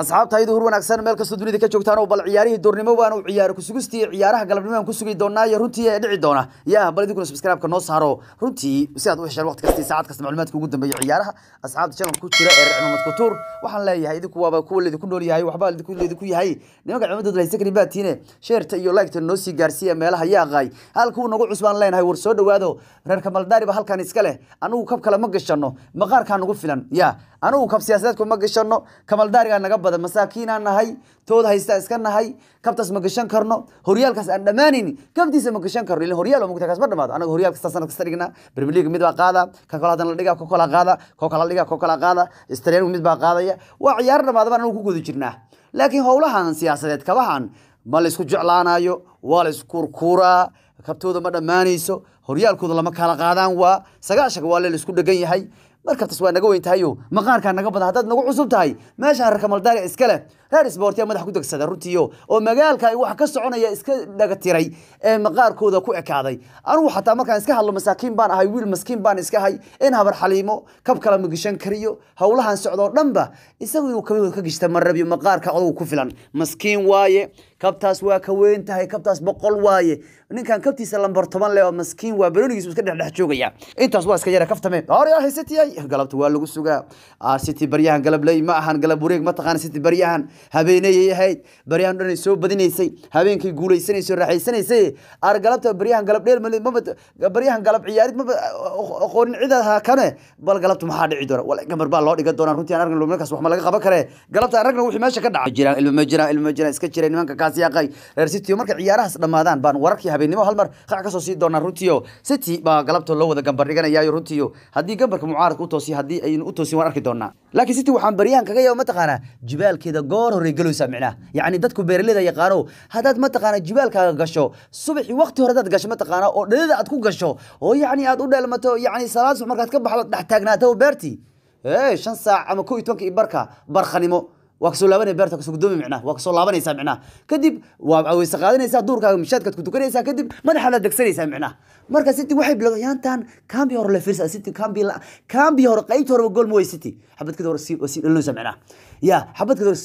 asxaabtaydu hur wanaagsan meel kastoo dunida ka joogtaan bal ciyaarihii doornimo waan u ciyaaro kusugistii ciyaaraha galabnimo aan ku sugi doonaa iyo runtii ee dhici doona yaa bal idinkuna subscribe-ka noo saaro runtii si aad u hesheen waqti kasta saacad kasta macluumaadka ugu dambeeya ciyaaraha asxaabta channel ku jira ee reer kutuur waxaan leeyahay idinku waaba kuwa leedinku nool yahay waxbaa idinku yahay nimanka cimadooda haysta karibaatiine sheerta iyo laygta noo sii gaarsiiya meelaha yaaqaay halka uu nagu cusbaan leenahay war soo dhowaado reerka maldaariba halkan iska leh anigu kab kale ma gashano maqaarkaa nagu filan ya anigu kab siyaasadeedku ma gashano kamaldaarigaa naga badan masaakiinaan nahay tood haysta iska nahay kabtaas ma gashan karno horyaalkaas aan dhammaanayni kabtiisa ma gashan karno ila horyaal mugta kaas ma dhamaado anaga horyaalka staa sanad kasta dhignaa premier league mid baa qaada ka kale hadan la dhigaa ka kala qaada ka kala dhigaa ka kala qaada australian mid baa qaadaya waa ciyaar dhamaada baan anagu ku guda jirnaa laakiin howlahan siyaasadeed kabahan ma la isku jeclaanayo waa la iskurkuraa kabtooda ma dhammaanayso horyaalkooda lama kala qaadaan waa sagaashanka waa le la isku dhegan yahay markabtas waa naga weyn tahayo maqaarkaa naga badan haddaad nagu cusub tahay meeshaan reerka maldaria reer isboortiya madax ku degsada runtiio oo magaalka waxa ka soconaya iska dhaga ee maqaarkooda ku ekaaday anugu xataa markaan iska hadlo masaakiin baan ahay wiil maskiin baan iska ahay in habar xaliimo kab kala magishan kariyo howlahan socdoo dhanba isagu inuu kamid ka gishta ma rabiyo maqaarka odagu ku filan maskiin waaye kabtaas waa ka weyn tahay kabtaas boqol waaye ninkan kabtiisa lambar toban leh oo maskiin waa baronigiisu iska dhexdhex joogaya intaas waa iska yara kaftame hore city ay galabta waa lagu sugaa r city baryahan galabley ma ahan galab wareeg mataqaan city baryahan habeenayay ahayd baryahan dhanay soo badinaysay habeenkay guulaysanayso raaxaysanaysay ar baryahan galab dheel baryahan galab ciyaarid ma qorin cid kane bal galabta maxaa dhici doona wala gambar baa loo dhigan doonaa runtii aan aragna wax ma laga qaban kare galabta aragna wixii meesha ka dhaca jiraan ilmo ma jiraan ilmo ma jiraan iska jira nimanka kaas siyaaqay reer city markay ciyaarahaas dhammaadaan baan wararkii habeennimo halmar qac kasoo sii doonaa runtiio city baa galabta loo wada gambar dhiganayaayo haddii gambarka mucaaradka u toosiy haddii aynu u toosin waan arki doonaa laakiin city waxaan baryahan kaga yaba mataqaanaa jibaalkeeda goor horey galaysaa micnaha yacni dadku beeraleyda yaqaano haddaad mataqaana jibaalkaaga gasho subaxii wakti hore hadaad gasho mataqaana oo dhalida aad ku gasho oo yacni aad u dheelmato yacni salaad markaad ka baxdo dhex taagnaataba beertii ee shan saac ama kow tobanka iyo barkhanimo waa kasoo laabanaya beerta kasugudoomi micnaha waa kasoo laabanaysaa micnaha kadib waa aweyse duurkaaga mishaadkaad ku dukanaysaa kadib madaxaad la degsanaysaa micnaha marka city waxay bilowda yaantan kambi hore lefirsa city kambi la kambi hore qaybta horeba gool mooy city xabad kadib hore sii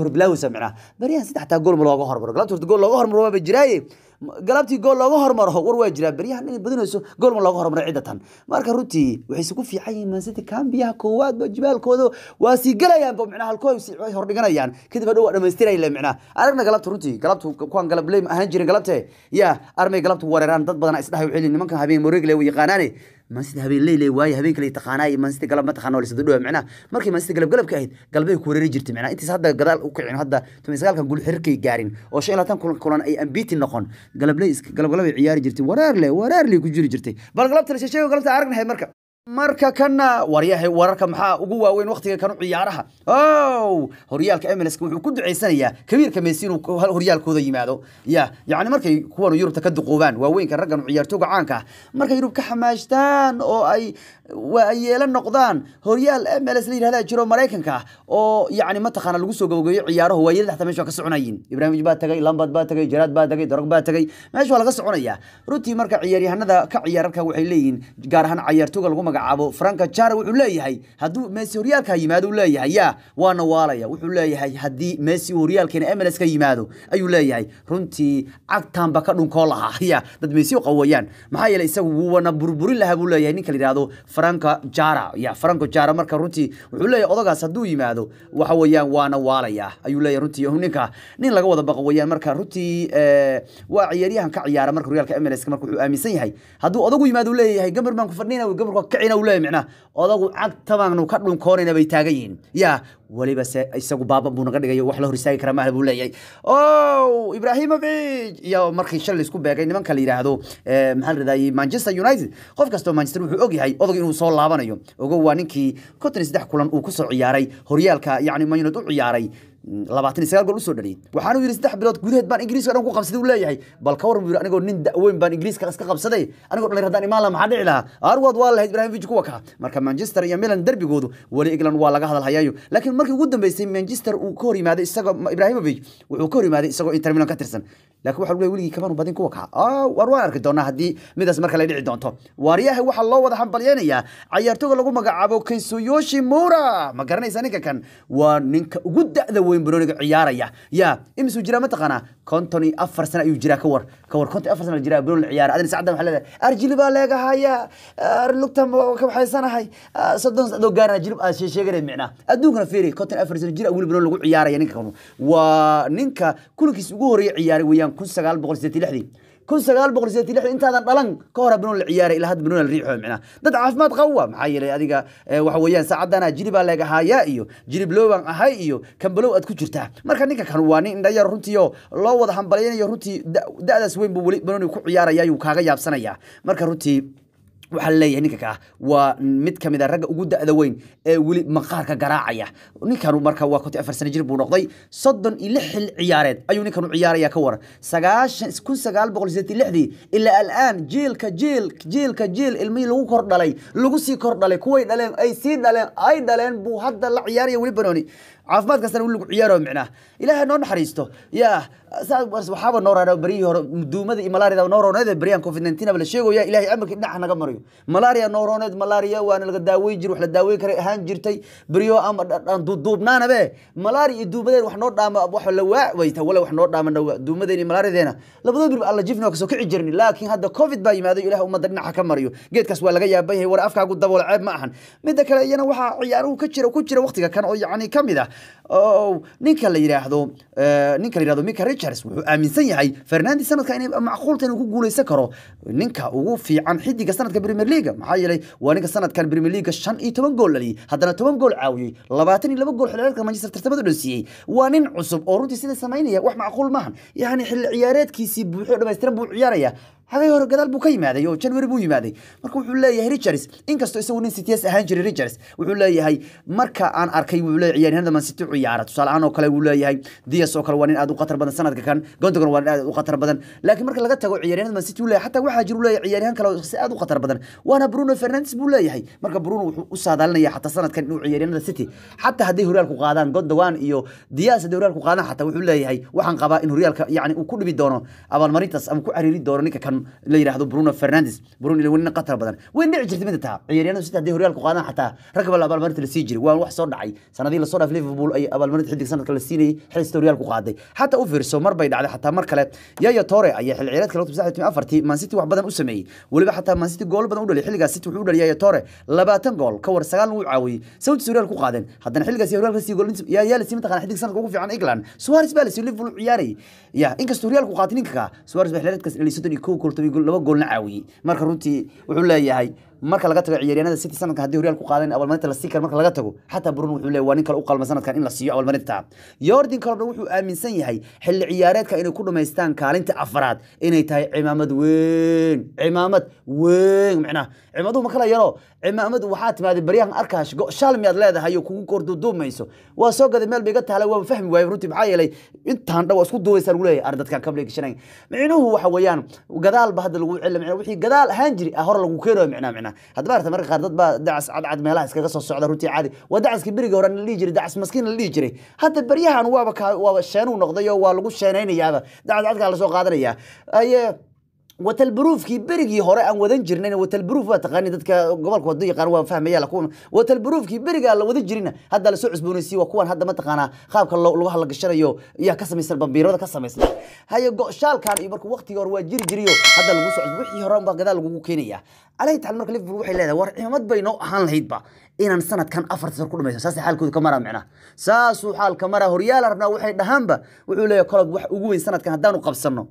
hore bilaawaysaa micnaha baryahan saddex taa gool ma looga hormaro galabta horta gool looga hormaro waaba jiraaye galabtii gool looga hormaro war waa jiraa beryahan inay badinayso gool ma looga hormaro ciddatan marka runtii waxay ku fiican yihiin maansiti kambiyaha koowaadba jibaalkooda waa sii gelayaan ba micnaha halkooy sii hordhiganayaan kadib hadhow waa dhamaystirayaan le micnaha aragna galabta runtii galabtu kuwan galab leym ahaan jirin galabte yaa armay galabtu wareeraan dad badan isdhahay waxay nimankan habeen moregle way yaqaanaane mansity habeenleyle waaye habeenkale taqaanaa iyo mansity galab ma taqaano lisada dhowa micnaha markay mansity galab galabka ahayd galbay ku wareeri jirtay micnaha intaas hadda gadaal u kicin hadda toban sagaalkan guul xiriirkay gaarin oo shan iyo labaatan kulan kulan ay ambiti noqon galabley galab galabay ciyaari jirtay waraar leh waraar ku jiri jirtay bal galabta la sheego galabta aragnay marka marka kana waryahay wararka maxaa ugu waaweyn wakhtiga kanu ciyaaraha ow oh, horyaalka emilska wuxuu ku ducaysanayaa kabiirka meesi inuu horyaalkooda yimaado ya yacni markay kuwanu yurubta ka duquubaan waaweynka raggan ciyaartooga caanka ah markay yurub ka xamaashtaan oo ay waa ay yeelan noqdaan horyaal m ls la yihahda jiro maraykanka oo yacni mataqaana lagu soo gabagabeyo ciyaarahu waayada xataa meeshu waa ka soconayiin ibraahimij baa tagay lambad baa tagay jaraad baa tagay darog baa tagay meesha waa laga soconayaa runtii marka ciyaaryahanada ka ciyaararka waxay leeyihiin gaar ahaan cayaartooga lagu magacaabo franka jara wuxuu leeyahay hadduu meesi horyaalka yimaado u leeyahay ya waana waalaya wuxuu leeyahay haddii meesi horyaalkeena m ls ka yimaado ayuu leeyahay runtii cagtaanba ka dhunkoo lahaa ya dad meesi qawayaan maxaa yeele isagu wuuna burburin lahaa buu leeyahay ninka la yidhahdo franka jara ya franco jara marka runtii wuxuu leeyahay odagaas hadduu yimaado waxa weeyaan waana waalayaa ayuu leeyahay runtii ninka nin laga wada baqo weeyaan marka runtii eh, waa ciyaaryahan ka ciyaara marka horyaalka MLS marka wuxuu aaminsan yahay hadduu odagu yimaado leeyahay gabar baan ku fadhinayna gabarku kacina u leeyahay micnaha odagu cag tabaanu ka dhunkoonayna bay taagan yihiin ya weliba se isagu baaban buu naga dhigay wax la hor istaagi kara maah buu leeyahay o oh, ibrahimovic iyo markii shalay isku beegay nimanka la yidhaahdo eh, maxaa la yidhahday manchester united qof kastoo manchester wuxuu og yahay odag inuu soo laabanayo ogow waa ninkii konton iyo saddex kulan uu kusoo ciyaaray horyaalka yacni man u ciyaaray labaatan iyo sagaal gool usoo dhaliyey waxaanu yiri saddex bilood gudaheed baan ingiriiska dhan ku qabsaday uu leeyahay bal ka warmu yiri anigoo nin da'weyn baan ingiriiska iska qabsaday anigoo dhalin haddaan imaan laha maxaa dhici lahaa arwad waa lahayd ibrahimovic kuwa kaa marka manchester iyo milan derbigoodu weli england waa laga hadalhayaayo laakiin markii ugu dambeysay manchester uu ka hor yimaaday isagoo ibrahimovic wuxuu ka hor yimaaday isagoo inter milan ka tirsan lakin waa le wligii kamanu badin kuwa kaa ah, war waan arki doonaa haddii midaas marka la dhici doonto waaryaha waxaa loo wada xambalyeynayaa cayaartooga lagu magacaabo kensuyoshi mura ma garanaysa ninka waa ninka ugu da'da weyn bunoniga ciyaaraya ya imisu jiraa mataqaanaa konton iyo afar sana ayuu jiraa kawar kawar konton afar sana jiraa bunoni ciyaara adina sacdan waxaa leedahay arjili baa leegahaya lugta ka waxaysanahay soddon adoo gaarana ah, jilib aad sheegana micnaa adduunkana fiiri konton afar sana jir weli bunoni lagu ciyaaraya ninka waa ninka kulankiis ugu horeeya ciyaaray weeyaan weeyaan kun sagaal boqol sideetii lixdii kun sagaal boqol sideetii lixdii intaadan dhalan ka hor banoon la ciyaara ilaa had banoon la riixo micnaha dad caafimaad qaba maxaa yeelay adiga eh, waxa weeyaan saacadana jiribaa leeg ahaaya iyo jirib looban ahay iyo kambalow aad ku jirtaa marka ninka kan waa nin dhalinyaro runtii loo wada hambalyanayo runtii da'daas weyn buu weli banooni ku ciyaaraya ayuu kaaga yaabsanaya marka runtii waxaa laleeyahay ninka kaa ah, waa mid kamid a ah ragga ugu da'da weyn ee weli maqaarka garaacaya ninkanu marka waa konti afar sana jir buu noqday soddon iyo lix xil ciyaareed ayuu ninkanu ciyaaraya ka waran sagaashan kun sagaal boqol sideetan lixdii ilaa al'aan jiilka jiil jiilka jiil ilmihii lagu kor dhalay lagu sii kor dhalay kuway dhaleen ay sii dhaleen ay dhaleen buu hadda la ciyaaraya weli banooni caafimaad kastana u lagu ciyaaro micnaha ilaahay noo naxariisto yaa waxaaba noo raadha beryihii hore duumada iyo malaariyada noo rooneed beryahan covid nineteen aba la sheegoya ilaahay amarkii dhinaca naga marayo malaariya noo rooneed malaariya waana laga daaweyn jir wax la daaweyn karay ahaan jirtay beryaho ama duubnaanabe malaariya iyo duumadeen wax noo dhaama wax la waawayta wala wax noo dhaama nawa iyo malaariyadeena labadoo birba alla jifnoo kasoo kici jirni laakiin hadda covid baa yimaaday ilaah ummadda dhinaca ka marayo geedkaas waa laga yaaban yahay war afkaagu daboola ceeb ma ahan midda kale iyana waxaa ciyaaruhu ka jira ku jira waktiga kan oo yacni ka mid ah ninka la yidhaahdo eh, ninka la yidhahdo mika richards wuxuu aaminsan yahay fernandi sanadka inay macquulta inuu ku guuleysan karo ninka ugu fiican xidiga sanadka premier leaga maxaa yeelay waa ninka sanadkan premier league shan iyo toban gool dhaliyey haddana toban gool caawiyey labaatan iyo laba gool xilciyaareedka manchester tartamada dhoosiiyey waa nin cusub oo runtii sida samaynaya wax macquul maahan yacni xilli ciyaareedkiisii buuxo dhammaystiran buu ciyaaraya xagay hore gadaal buu ka yimaaday oo january buu yimaaday marka wuxuu leeyahay richards inkastoo isagu nin city s ahaan jiray richards wuxuu leeyahay marka aan arkay wuu leeyahay ciyaaryahanada man city ciyaara tusaaleahaan oo kale wuu leeyahay dias oo kale waa nin aad u khatar badan sanadka kan gondogan waa nin aad u khatar badan laakiin marka laga tago ciyaaryahanada man city leeyahay xataa waxaa jira leeyahay ciyaaryahan kale si aad u khatar badan waana bruno fernandes buu leeyahay marka bruno wuxuu u saadaalinaya xataa sanadkan inuu ciyaaryahanada city xataa hadday horyaalku qaadaan gondogan iyo dias hadday horyaalku qaadaan xataa wuxuu leeyahay waxaan qabaa in horyaalka yacni uu ku dhibi doono abaalmarintaas ama ku cariiri doono ninka kan la yidhaahdo bruno fernandes bruno ila welina qatar badan way dhici jirtay mida taa ciyaaryaanadu sida hadday horyaalku qaadaan xataa rag bal abaalmarinta la sii jiray waa wax soo dhacay sanadihii lasoo dhaaf liverpool ay abaalmarinta xiddig sanadka la siinayay xilista horyaalku qaaday xataa u fiirso mar bay dhacday xataa mar kale yaya tore ayaa xil ciyaareedka laba saddex timi afartii mancity wax badan u sameeyey weliba xataa mancity gool badan u dhaliyay xilligaas city wuxuu u dhaliyay yaya tore labaatan gool ka war sagaal wuu caawiyey sawtis horyaal ku qaadeen haddana xilligaas horyaalka lasii gool yaa lasii mataqana xiddig sanadka ugu fiican england suwaris baa lasii liverpool ciyaarayay ya inkastoo horyaalku qaatay ninka suwaris baa xilciyaareedkaas dhaliyay soddon iyo kow laba goolna caawiyey marka runtii wuxuu leeyahay marka laga tago ciyaaryahanada city sanadkan haddii horyaalku qaadan abaalmarinta la sii kara marka laga tago xataa burun wuxuu leeyahy waa nin kale u qalma sanadkan in la siiyo abaalmarinta yordin kolobna wuxuu aaminsan yahay xilli ciyaareedka inay ku dhammaystaan kaalinta afraad inay tahay cimaamad weyn cimaamad weyn micnaha cimaaduhu ma kala yaro cimaamad waxaa timaaday baryahan arkaash shaal miyaad leedahay oo kugu korduuduumayso waa soo gaday meel bay iga waaba fahmi waaye runtii maxaa yeelay intaan dha isku duubaysaan ugu leeyahay ardadkan kableegishanay micnuhu waxa weeyaan gadaalba hadda lagu celi micnaa wixii gadaal hanjiri ah hore lagu keenayo micnaa micnaa keenaa haddaba arta marka qaar dad baa dacas cadcad meelaha iskaga soo socda runtii caadi waa dacaskii beriga horan la dhihi jiray dacas maskiin la dhihi jiray hadda beryahan waaba waaba sheenuu noqday oo waa lagu sheenaynayaaba dacas cadkaa lasoo qaadanaya aye watalbaruufkii berigii hore aan wadan jirnayn watalbaruuf waa taqaani dadka gobolka wada yaqaan waa fahmaya lakuun watalbaruufkii berigaa la wadan jirina hadda lasoo cusboonaysiye waa kuwan hadda mataqaanaa qaabka lugaha la gashanayo yaa ka samaysan bambiirada ka samaysan haye go'shaalkan iyo marka waqtiga hore waa jiri jiriyo hadda lagu soo cusbo wixii hore baa gadaal lagugu keenaya alayhi taal marka liverpool waxay leedahay war cimad bay ahaan lahaydba inaan sanadkan afar sir ku dhamayso saas xaalkooda ka maraa micnaa saasuu xaalka maraa horyaal arnaa waxay dhahaanba wuxuu leeyahay kolob wax ugu weyn sanadkan haddaanu qabsanno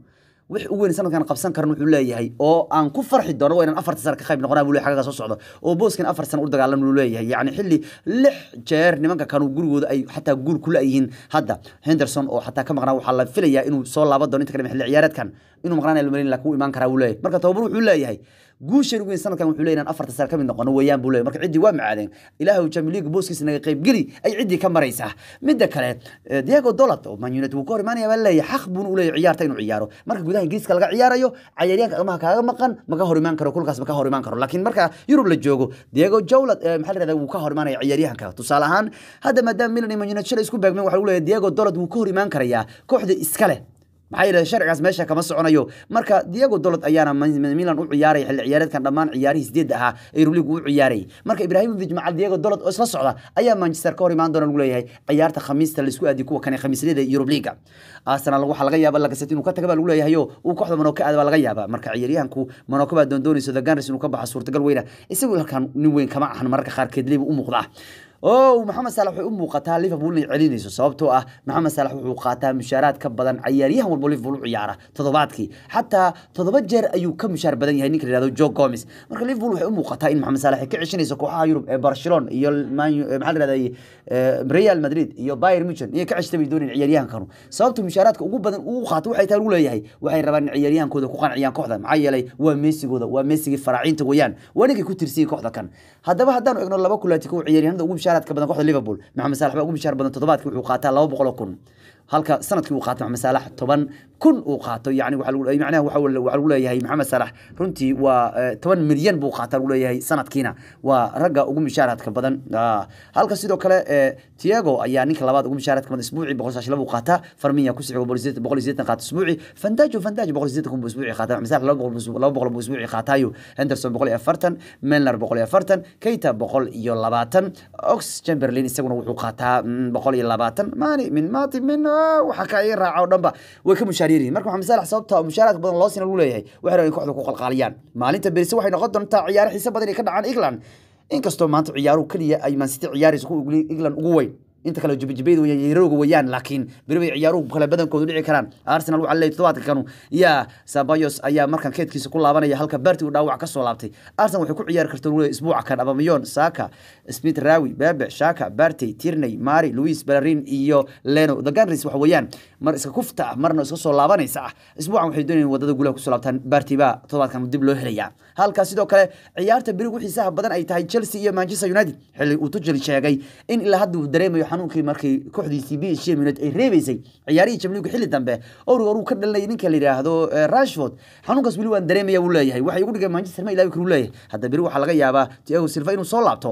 wix u weyn sanadkan qabsan karan wuxuu leeyahay oo aan ku farxi doono waa inaan afarta sana ka qayb noqonaa bu le xaggaga soo socdo oo booskan afar sana u dagaalan buu leeyahay yacni xilli lix jeer nimanka kanu gurigooda ay xataa guul kula yihiin hadda henderson oo xataa ka maqnaa waxaa la filayaa inuu soo laaban doono inta ka dhama xilli ciyaareedkan inuu maqnaanaya lumelin laakiin imaan karaa buu leeyahay marka tababar wuxuu leeyahay guushan weyn sanadkan wuxuu leeyahay afarta sare ka noqono weeyaan buu leeyahay marka ciddii waa macaadeen ilaahu Champions booskiisa naga qayb ay ciddii ka maraysaa midda kale eh, Diego Dalot oo Man wuu ka hor imaanaya baa leeyahay xaq buu u ciyaarta inuu ciyaaro marka gudaha Ingiriiska laga ciyaarayo cayaaryaanka amaha kaaga maqan ma hor imaan karo kulkaas ma hor imaan karo laakiin marka Yurub la joogo Diego Jowlat eh, maxaa la yiraahdaa wuu ka hor imaanaya ciyaaryahanka tusaale ahaan hadda maadaama Milan iyo Man shalay isku baagmeen waxa lagu leeyahay Diego Dalot wuu ka hor imaan karayaa kooxda iskale maxaa yidhahde sharcigaas meesha kama soconayo marka diego dolod ayaana milan u ciyaaray xilli ciyaareedkan dhammaan ciyaarihii sideedda ahaa euroligu u ciyaarayay marka ibraahimovic maca diego dolod oo isla socda ayaa manchester ka hor imaan doona lagu leeyahay ciyaarta khamiista laisku aadiy kuwa kane khamiisyada euroliga arsenal waxaa laga yaaba lagaseti inuu ka taga baa lagu leeyahayo uu kooxda monoka aad baa laga yaaba marka ciyaaryahanku monoka baa doondoonayso the ganris inuu ka baxo suurtagal weyna isagu halkan nin weyn kama ahan mararka qaarkeed libu u muuqdaa o oh, maxamed saalax waxay u muuqataa liverpool inay celinayso sababtoo ah maxamed saalax wuxuu qaataa mushaaraad ka badan cayaaryahan walbo liverpool u ciyaara toddobaadkii xataa toddoba jeer ayuu ka mushaar badan yahay ninka layihahdo jo gomes marka liverpool waxay u muuqataa in maxamed saalax ay ka ceshanayso kooxaha yurub ee barcelona iyo eh, maxaa lahahday eh, real madrid iyo bayer muchen inay ka ceshta bay ciyaaryahankanu sababta mushaaraadka ugu badan uu qaato waxay taa lagu leeyahay waxay rabaan in ciyaaryahankooda ku qanciyaan kooxda maxaa yeelay waa meesigooda waa meesigii faraaciinta weeyaan waa ninkay ku tirsan kooxda kan haddaba haddaanu egno laba kulaatiko ciyaaryahanada ugu mushaar sanadka badan kooxda liverpool maxamed saalax baa ugu mishaar badan toddobaadkii wuxuu qaataa laba boqol kun halka sanadkii uu qaatay maxamed saalax toban kun uu qaato yani manaha waxaa lagu leeyahay maxamed saalax runtii waa eh, toban milyan buu qaata lagu leeyahay sanadkiina waa ragga ugu mishaaraadka badan ah, halka sidoo kale eh, tiago ayaa ninka labaad ugu mishaaraadka badan isbuucii boqol saashi labu qaataa farmiya ku sixigo boqol iyo sideetan qaata isbuucii fandajo fandajo boqol iyo sideetan kun buu isbuucii qaata maxamed saalax laba boqol buu isbuucii qaataayo henderson boqol iyo afartan melner boqol iyo afartan keita boqol iyo labaatan ox chamberlain isaguna wuxuu qaataa mm, boqol iyo labaatan mani min mati min waxa ka ii raaca oo dhanba way ka mushaaryariin marka waxaa masaalax sababta oo badan loo lagu leeyahay waxay rabaan in kooxda ku qalqaaliyaan maalinta berise waxay noqon doontaa ciyaaro xiise badan ay ka dhacaan england inkastoo maanta ciyaaruhu keliya ay maansiti ciyaaraysa kuwa england ugu weyn inta kale jubajubayda weyaan yeerooga weyaan laakiin beribay ciyaaruhu kale badankoodu dhici karaan arsenal waxaa leeyahay toddobaadkan yaa sabayos ayaa markan keedkiisa ku laabanaya halka baarti uu dhaawac ka soo laabtay arsenal waxay ku ciyaari kartaa weliba isbuuca kan abamiyon saaka smith rawi bebe shaka bartey tirney mari louis balarin iyo leno the gunris waxa weeyaan mar iska kufta marna iska soo laabanaysa isbuucan waxay doonayeen wadada gulaha kusoo laabtaan baarti baa toddobaadkan dib loo helayaa halka sidoo kale ciyaarta beri wixiisaha badan ay tahay chelsea iyo manchester united xilli uu tujil sheegay in ilaa hadda uu dareemayo xanuunkii markii kooxdiisii b s mnd ay reebaysay ciyaarihii jamligu xilli dambe owrig oruu ka dhalinaya ninka la yidhaahdo eh, rashford xanuunkaas weli waan dareemaya wuu leeyahay waxay ugu dhigeen manchester ma ilaawi karuu leeyahay hadda beri waxaa laga yaabaa tiago silva inuu soo laabto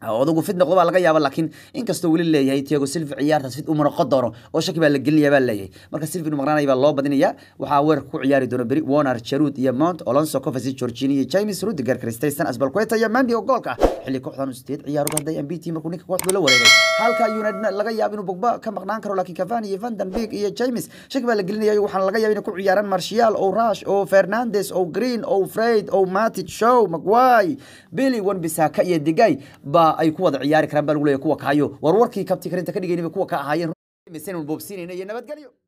ah, odagu fid noqdo baa laga yaaba laakiin inkastoo weli leeyahay tiago silva ciyaartaas fid uma noqon doono oo shaki baa la gelinaya baa leeyahay marka silva inuu maqnaanaya baa loo badinaya waxaa weerarka ku ciyaari doona beri warner jarud iyo mount olonso covasi georgini iyo james rudiger christensen asbalqueta iyo mandi oo goolka ah xilli kooxdan sideed ciyaarood hadday mbt markuu ninka kooxdu la wareegay halka united laga yaabo inuu bogba ka maqnaan karo laakiin cavani iyo van den iyo james shaki baa la gelinaya waxaana laga yaaba inay ku ciyaaraan martial oo rush oo fernandes oo green oo freid oo matic show magway billy wanbisaka iyo degay baa ay ku wada ciyaari karaan baa lagu leeyahy kuwa kaayo warwarkii kabti karinta ka dhigayna kuwa ka ahaayeen boobsiinayna iyo nabadgelyo